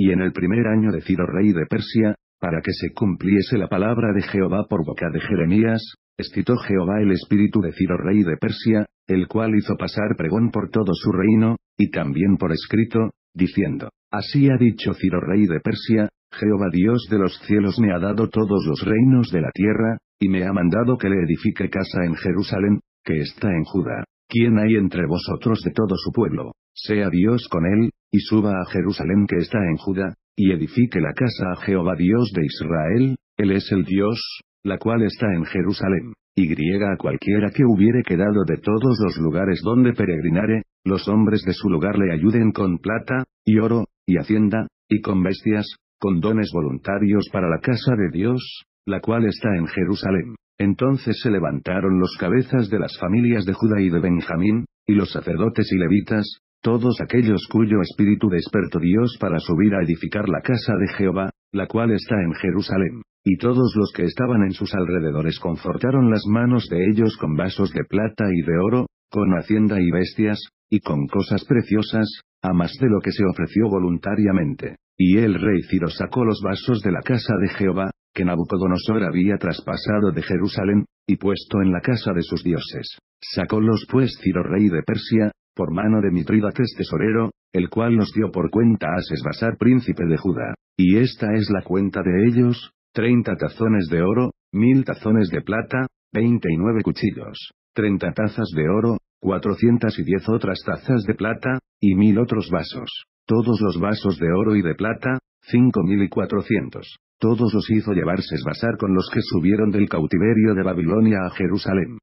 y en el primer año de Ciro rey de Persia, para que se cumpliese la palabra de Jehová por boca de Jeremías, excitó Jehová el espíritu de Ciro rey de Persia, el cual hizo pasar pregón por todo su reino, y también por escrito, diciendo, Así ha dicho Ciro rey de Persia, Jehová Dios de los cielos me ha dado todos los reinos de la tierra, y me ha mandado que le edifique casa en Jerusalén, que está en Judá. ¿Quién hay entre vosotros de todo su pueblo? Sea Dios con él, y suba a Jerusalén que está en Judá, y edifique la casa a Jehová Dios de Israel, Él es el Dios, la cual está en Jerusalén, y griega a cualquiera que hubiere quedado de todos los lugares donde peregrinare, los hombres de su lugar le ayuden con plata, y oro, y hacienda, y con bestias, con dones voluntarios para la casa de Dios, la cual está en Jerusalén. Entonces se levantaron los cabezas de las familias de Judá y de Benjamín, y los sacerdotes y levitas, todos aquellos cuyo espíritu despertó Dios para subir a edificar la casa de Jehová, la cual está en Jerusalén. Y todos los que estaban en sus alrededores confortaron las manos de ellos con vasos de plata y de oro, con hacienda y bestias, y con cosas preciosas, a más de lo que se ofreció voluntariamente. Y el rey Ciro sacó los vasos de la casa de Jehová, que Nabucodonosor había traspasado de Jerusalén, y puesto en la casa de sus dioses. Sacólos pues Ciro rey de Persia, por mano de Mitrídates tesorero, el cual nos dio por cuenta a Sesbasar príncipe de Judá. Y esta es la cuenta de ellos, treinta tazones de oro, mil tazones de plata, veinte y nueve cuchillos, treinta tazas de oro, cuatrocientas y diez otras tazas de plata, y mil otros vasos. Todos los vasos de oro y de plata, cinco mil y cuatrocientos. Todos los hizo llevar Sesbasar con los que subieron del cautiverio de Babilonia a Jerusalén.